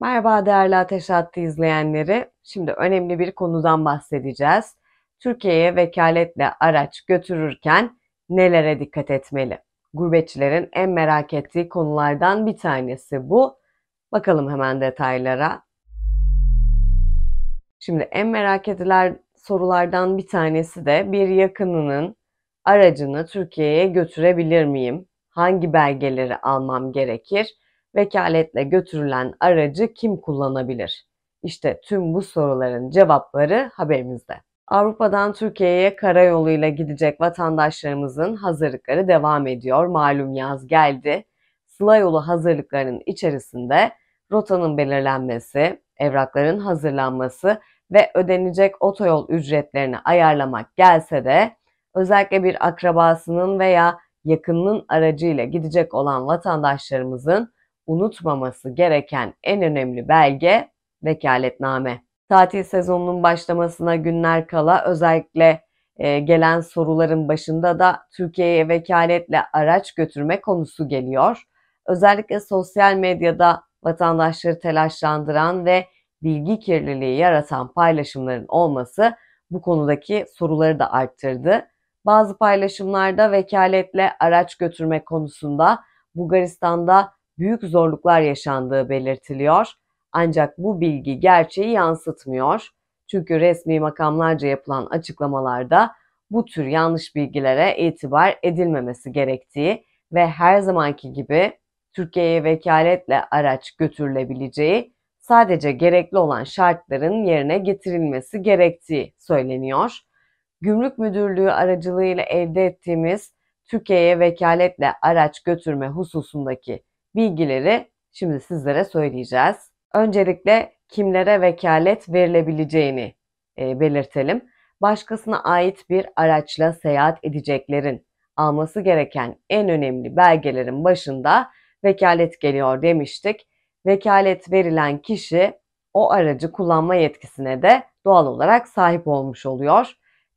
Merhaba değerli Ateş Hattı izleyenleri. Şimdi önemli bir konudan bahsedeceğiz. Türkiye'ye vekaletle araç götürürken nelere dikkat etmeli? Gurbetçilerin en merak ettiği konulardan bir tanesi bu. Bakalım hemen detaylara. Şimdi en merak edilen sorulardan bir tanesi de bir yakınının aracını Türkiye'ye götürebilir miyim? Hangi belgeleri almam gerekir? Vekaletle götürülen aracı kim kullanabilir? İşte tüm bu soruların cevapları haberimizde. Avrupa'dan Türkiye'ye karayoluyla gidecek vatandaşlarımızın hazırlıkları devam ediyor. Malum yaz geldi. Sıla yolu hazırlıklarının içerisinde rotanın belirlenmesi, evrakların hazırlanması ve ödenecek otoyol ücretlerini ayarlamak gelse de özellikle bir akrabasının veya yakınının aracıyla gidecek olan vatandaşlarımızın unutmaması gereken en önemli belge vekaletname. Tatil sezonunun başlamasına günler kala özellikle e, gelen soruların başında da Türkiye'ye vekaletle araç götürme konusu geliyor. Özellikle sosyal medyada vatandaşları telaşlandıran ve bilgi kirliliği yaratan paylaşımların olması bu konudaki soruları da arttırdı. Bazı paylaşımlarda vekaletle araç götürme konusunda Bulgaristan'da büyük zorluklar yaşandığı belirtiliyor. Ancak bu bilgi gerçeği yansıtmıyor. Çünkü resmi makamlarca yapılan açıklamalarda bu tür yanlış bilgilere itibar edilmemesi gerektiği ve her zamanki gibi Türkiye'ye vekaletle araç götürülebileceği, sadece gerekli olan şartların yerine getirilmesi gerektiği söyleniyor. Gümrük Müdürlüğü aracılığıyla elde ettiğimiz Türkiye'ye vekaletle araç götürme hususundaki bilgileri şimdi sizlere söyleyeceğiz. Öncelikle kimlere vekalet verilebileceğini e, belirtelim. Başkasına ait bir araçla seyahat edeceklerin alması gereken en önemli belgelerin başında vekalet geliyor demiştik. Vekalet verilen kişi o aracı kullanma yetkisine de doğal olarak sahip olmuş oluyor.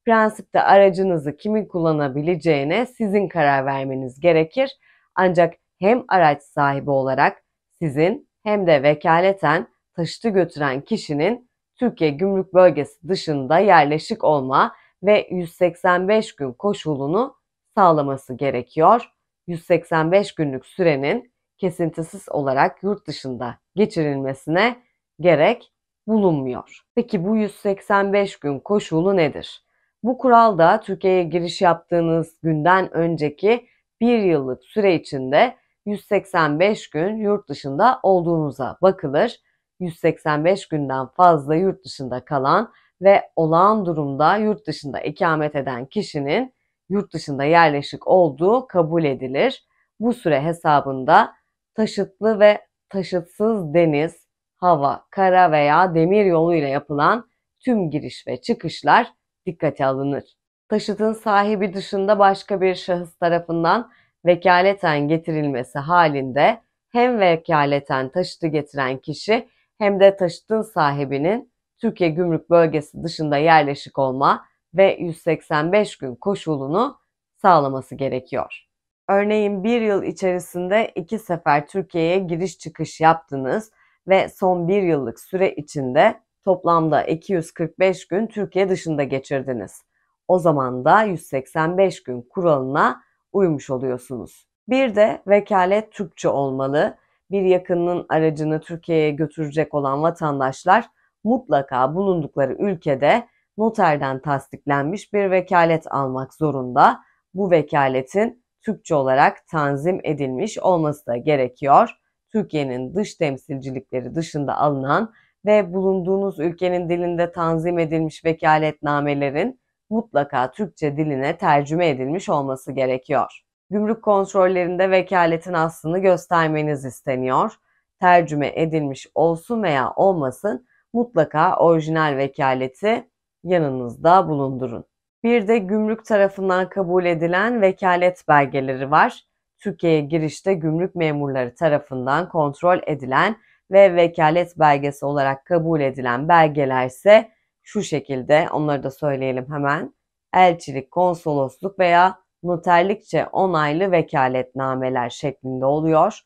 Prensipte aracınızı kimin kullanabileceğine sizin karar vermeniz gerekir. Ancak hem araç sahibi olarak sizin hem de vekaleten taşıtı götüren kişinin Türkiye Gümrük Bölgesi dışında yerleşik olma ve 185 gün koşulunu sağlaması gerekiyor. 185 günlük sürenin kesintisiz olarak yurt dışında geçirilmesine gerek bulunmuyor. Peki bu 185 gün koşulu nedir? Bu kuralda Türkiye'ye giriş yaptığınız günden önceki bir yıllık süre içinde 185 gün yurt dışında olduğunuza bakılır. 185 günden fazla yurt dışında kalan ve olağan durumda yurt dışında ikamet eden kişinin yurt dışında yerleşik olduğu kabul edilir. Bu süre hesabında taşıtlı ve taşıtsız deniz, hava, kara veya demir yoluyla yapılan tüm giriş ve çıkışlar dikkate alınır. Taşıtın sahibi dışında başka bir şahıs tarafından vekaleten getirilmesi halinde hem vekaleten taşıtı getiren kişi hem de taşıtın sahibinin Türkiye Gümrük Bölgesi dışında yerleşik olma ve 185 gün koşulunu sağlaması gerekiyor. Örneğin bir yıl içerisinde iki sefer Türkiye'ye giriş çıkış yaptınız ve son bir yıllık süre içinde toplamda 245 gün Türkiye dışında geçirdiniz. O zaman da 185 gün kuralına uyumuş oluyorsunuz. Bir de vekalet Türkçe olmalı. Bir yakınının aracını Türkiye'ye götürecek olan vatandaşlar mutlaka bulundukları ülkede noterden tasdiklenmiş bir vekalet almak zorunda. Bu vekaletin Türkçe olarak tanzim edilmiş olması da gerekiyor. Türkiye'nin dış temsilcilikleri dışında alınan ve bulunduğunuz ülkenin dilinde tanzim edilmiş vekaletnamelerin mutlaka Türkçe diline tercüme edilmiş olması gerekiyor. Gümrük kontrollerinde vekaletin aslını göstermeniz isteniyor. Tercüme edilmiş olsun veya olmasın mutlaka orijinal vekaleti yanınızda bulundurun. Bir de gümrük tarafından kabul edilen vekalet belgeleri var. Türkiye'ye girişte gümrük memurları tarafından kontrol edilen ve vekalet belgesi olarak kabul edilen belgeler ise şu şekilde onları da söyleyelim hemen. Elçilik, konsolosluk veya noterlikçe onaylı vekaletnameler şeklinde oluyor.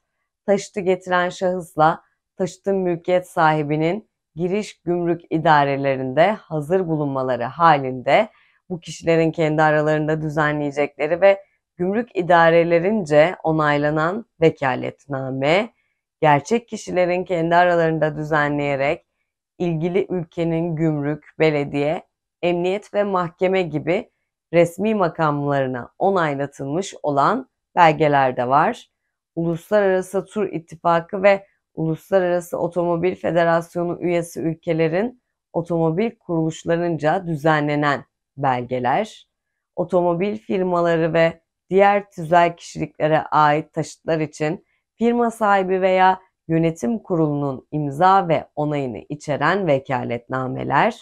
Taşıtı getiren şahısla taşıtın mülkiyet sahibinin giriş gümrük idarelerinde hazır bulunmaları halinde bu kişilerin kendi aralarında düzenleyecekleri ve gümrük idarelerince onaylanan vekaletname, gerçek kişilerin kendi aralarında düzenleyerek ilgili ülkenin gümrük, belediye, emniyet ve mahkeme gibi resmi makamlarına onaylatılmış olan belgeler de var. Uluslararası Tur İttifakı ve Uluslararası Otomobil Federasyonu üyesi ülkelerin otomobil kuruluşlarınca düzenlenen belgeler, otomobil firmaları ve diğer tüzel kişiliklere ait taşıtlar için firma sahibi veya Yönetim Kurulu'nun imza ve onayını içeren vekaletnameler,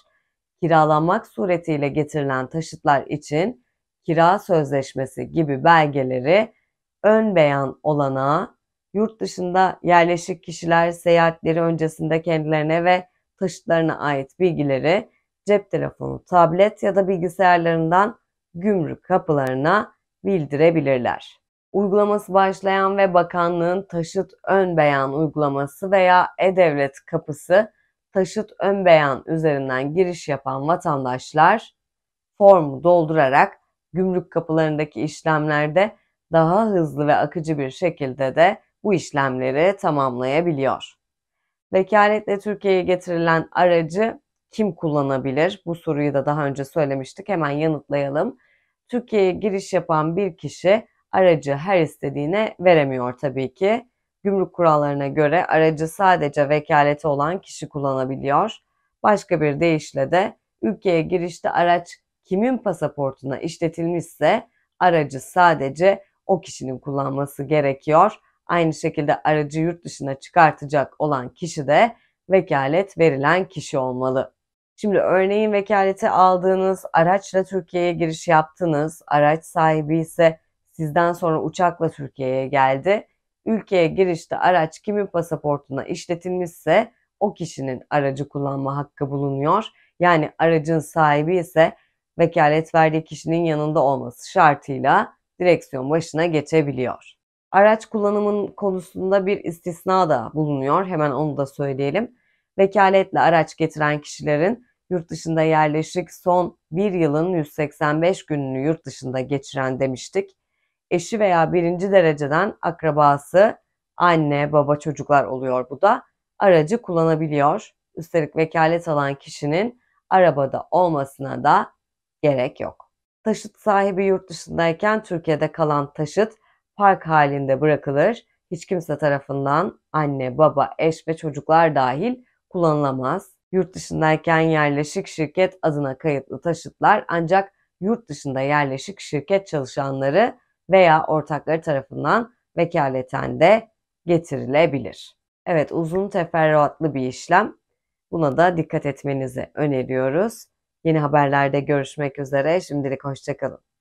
kiralanmak suretiyle getirilen taşıtlar için kira sözleşmesi gibi belgeleri ön beyan olanağı, yurt dışında yerleşik kişiler seyahatleri öncesinde kendilerine ve taşıtlarına ait bilgileri cep telefonu, tablet ya da bilgisayarlarından gümrük kapılarına bildirebilirler uygulaması başlayan ve bakanlığın taşıt ön beyan uygulaması veya e-devlet kapısı taşıt ön beyan üzerinden giriş yapan vatandaşlar formu doldurarak gümrük kapılarındaki işlemlerde daha hızlı ve akıcı bir şekilde de bu işlemleri tamamlayabiliyor. Vekaletle Türkiye'ye getirilen aracı kim kullanabilir? Bu soruyu da daha önce söylemiştik. Hemen yanıtlayalım. Türkiye'ye giriş yapan bir kişi aracı her istediğine veremiyor tabii ki. Gümrük kurallarına göre aracı sadece vekaleti olan kişi kullanabiliyor. Başka bir deyişle de ülkeye girişte araç kimin pasaportuna işletilmişse aracı sadece o kişinin kullanması gerekiyor. Aynı şekilde aracı yurt dışına çıkartacak olan kişi de vekalet verilen kişi olmalı. Şimdi örneğin vekaleti aldığınız, araçla Türkiye'ye giriş yaptınız, araç sahibi ise Sizden sonra uçakla Türkiye'ye geldi. Ülkeye girişte araç kimin pasaportuna işletilmişse o kişinin aracı kullanma hakkı bulunuyor. Yani aracın sahibi ise vekalet verdiği kişinin yanında olması şartıyla direksiyon başına geçebiliyor. Araç kullanımın konusunda bir istisna da bulunuyor. Hemen onu da söyleyelim. Vekaletle araç getiren kişilerin yurt dışında yerleşik son bir yılın 185 gününü yurt dışında geçiren demiştik eşi veya birinci dereceden akrabası, anne, baba, çocuklar oluyor bu da, aracı kullanabiliyor. Üstelik vekalet alan kişinin arabada olmasına da gerek yok. Taşıt sahibi yurt dışındayken Türkiye'de kalan taşıt park halinde bırakılır. Hiç kimse tarafından anne, baba, eş ve çocuklar dahil kullanılamaz. Yurt dışındayken yerleşik şirket adına kayıtlı taşıtlar ancak yurt dışında yerleşik şirket çalışanları veya ortakları tarafından vekaleten de getirilebilir. Evet uzun teferruatlı bir işlem. Buna da dikkat etmenizi öneriyoruz. Yeni haberlerde görüşmek üzere. Şimdilik hoşçakalın.